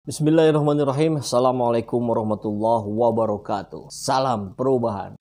Bismillahirrahmanirrahim. Assalamualaikum warahmatullahi wabarakatuh. Salam perubahan.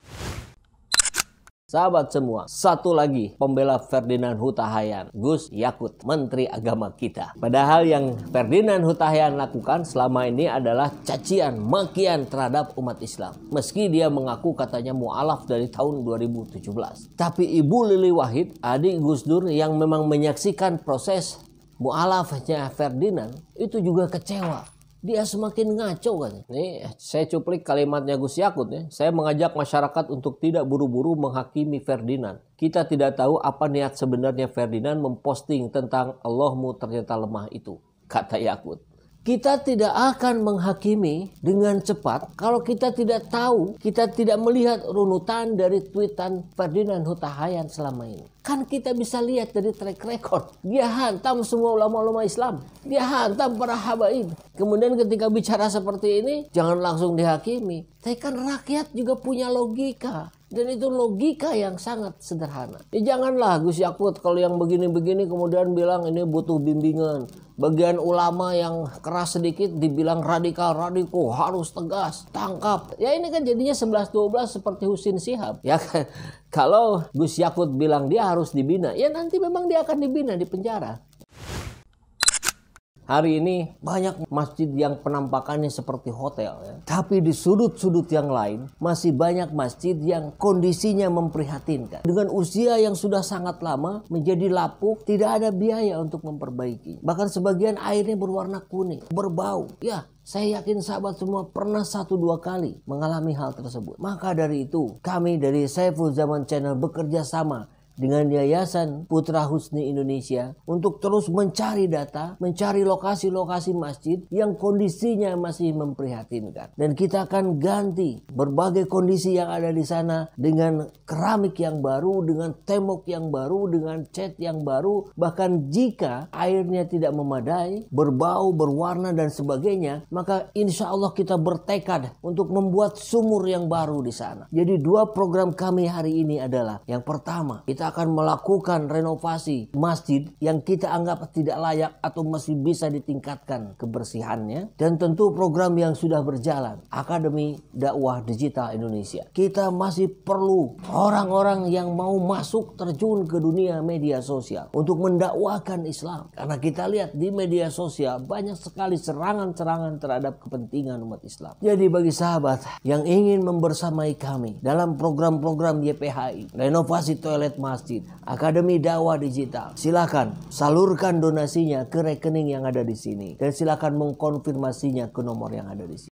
Sahabat semua, satu lagi pembela Ferdinand Hutahayan, Gus Yakut, Menteri Agama kita. Padahal yang Ferdinand Hutahayan lakukan selama ini adalah cacian, makian terhadap umat Islam. Meski dia mengaku katanya mualaf dari tahun 2017. Tapi Ibu Lili Wahid, adik Gus Dur yang memang menyaksikan proses mualafahnya Ferdinand itu juga kecewa. Dia semakin ngaco kan. Nih saya cuplik kalimatnya Gus Yakut ya. Saya mengajak masyarakat untuk tidak buru-buru menghakimi Ferdinand. Kita tidak tahu apa niat sebenarnya Ferdinand memposting tentang Allahmu ternyata lemah itu. Kata Yakut kita tidak akan menghakimi dengan cepat kalau kita tidak tahu, kita tidak melihat runutan dari tweetan Ferdinand Hutahayan selama ini. Kan kita bisa lihat dari track record. Dia hantam semua ulama-ulama Islam. Dia hantam para habaib. Kemudian ketika bicara seperti ini, jangan langsung dihakimi. Tapi kan rakyat juga punya logika. Dan itu logika yang sangat sederhana. Ya janganlah Gus Yakut kalau yang begini-begini kemudian bilang ini butuh bimbingan. Bagian ulama yang keras sedikit dibilang radikal-radiko harus tegas, tangkap. Ya ini kan jadinya 11-12 seperti Husin Sihab. Ya kan? Kalau Gus Yakut bilang dia harus dibina, ya nanti memang dia akan dibina di penjara. Hari ini banyak masjid yang penampakannya seperti hotel, ya. tapi di sudut-sudut yang lain masih banyak masjid yang kondisinya memprihatinkan. Dengan usia yang sudah sangat lama menjadi lapuk, tidak ada biaya untuk memperbaiki. Bahkan sebagian airnya berwarna kuning, berbau. Ya, saya yakin sahabat semua pernah satu dua kali mengalami hal tersebut. Maka dari itu, kami dari Saiful Zaman Channel bekerja sama dengan Yayasan Putra Husni Indonesia untuk terus mencari data, mencari lokasi-lokasi masjid yang kondisinya masih memprihatinkan. Dan kita akan ganti berbagai kondisi yang ada di sana dengan keramik yang baru, dengan tembok yang baru, dengan cat yang baru. Bahkan jika airnya tidak memadai, berbau, berwarna dan sebagainya, maka insya Allah kita bertekad untuk membuat sumur yang baru di sana. Jadi dua program kami hari ini adalah yang pertama kita akan melakukan renovasi masjid yang kita anggap tidak layak atau masih bisa ditingkatkan kebersihannya dan tentu program yang sudah berjalan Akademi Dakwah Digital Indonesia. Kita masih perlu orang-orang yang mau masuk terjun ke dunia media sosial untuk mendakwakan Islam karena kita lihat di media sosial banyak sekali serangan-serangan terhadap kepentingan umat Islam. Jadi bagi sahabat yang ingin membersamai kami dalam program-program YPHI, renovasi toilet masjid Masjid, Akademi Dakwah Digital. Silakan salurkan donasinya ke rekening yang ada di sini dan silakan mengkonfirmasinya ke nomor yang ada di sini.